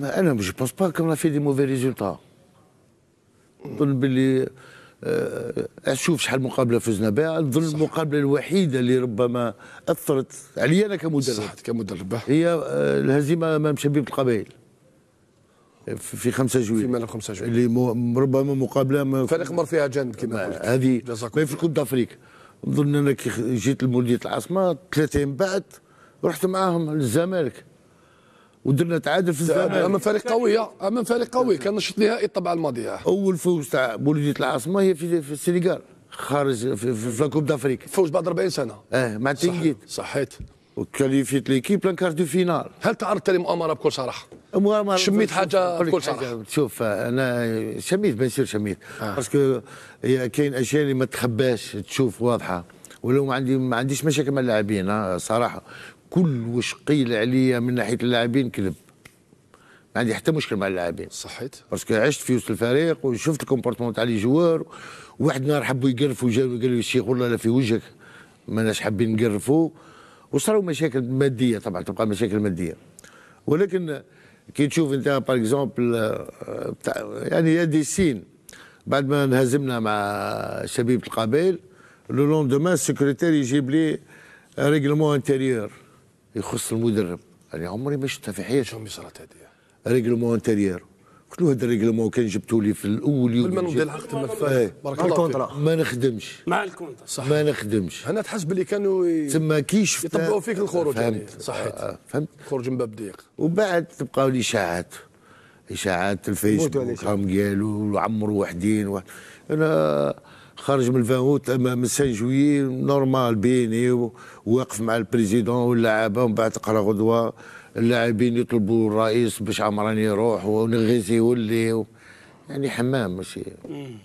انا جو بونس با كون في دي موفي ريزولتا نظن باللي اشوف شحال مقابله فزنا بها نظن المقابله الوحيده اللي ربما اثرت علي انا كمدرب صحت كمدرب هي الهزيمه امام شبيب القبائل في 5 جويل في 5 جويل اللي ربما مقابله فريق مر فيها جند كما قلت هذه ما في الكوب دافريك نظن انا كي جيت لمولديه العاصمه ثلاثه من بعد رحت معاهم للزمالك ودرنا تعادل في الزمالك اما فريق قوي اما فريق قوي كان نشط نهائي الطبعه الماضيه اول فوز تاع بولجيه العاصمه هي في, في السنغال خارج في, في لاكوب دافريك فوز بعد 40 سنه اه مع تنجيت صحيت وكاليفيت ليكيب لان كارت دو فينال هل تعرضت لمؤامره بكل صراحه؟ مؤامره شميت حاجه بكل صراحه شوف انا شميت بان سير شميت آه. باسكو كاين اشياء اللي ما تخباش تشوف واضحه ولو ما عندي ما عنديش مشاكل مع اللاعبين آه، صراحه كل واش قيل عليا من ناحيه اللاعبين كذب ما عندي حتى مشكل مع اللاعبين صحيت باسكو عشت في وسط الفريق وشفت الكومبورتمون تاع لي جوار واحد النهار حبوا يقرفوا جاوا قالوا الشيخ والله لا في وجهك ماناش حابين نقرفوا وصاروا مشاكل ماديه طبعا تبقى مشاكل ماديه ولكن كي تشوف انت باغ اكزومبل آه، يعني دي سين بعد ما انهزمنا مع شبيبه القبائل لو لوندومان السكرتير يجيب لي ريغلمون انتيريور يخص المدرب انا يعني عمري ما شفتها في حياتي شو صارت هذه ريغلومون انتيريور قلت له هذا الريغلومون كان جبتوا لي في الاول يوم بالمنو ديال العقد ملفات بارك الله الكونترا ما نخدمش مع الكونترا صح ما نخدمش انا تحس باللي كانوا ي... تما كي شفت يطبقوا فيك الخروج يعني. فهمت صحيت آه، آه، فهمت خروج من باب ضيق وبعد تبقاو الاشاعات اشاعات الفيسبوك هم قالوا عمرو وحدين و... انا خرج من الفاوت من سان جويي نورمال بيني واقف مع البريزيدون واللعابه ومن بعد تقرا غدوه اللاعبين يطلبوا الرئيس باش عمراني يروح ونغيزي يولي يعني حمام ماشي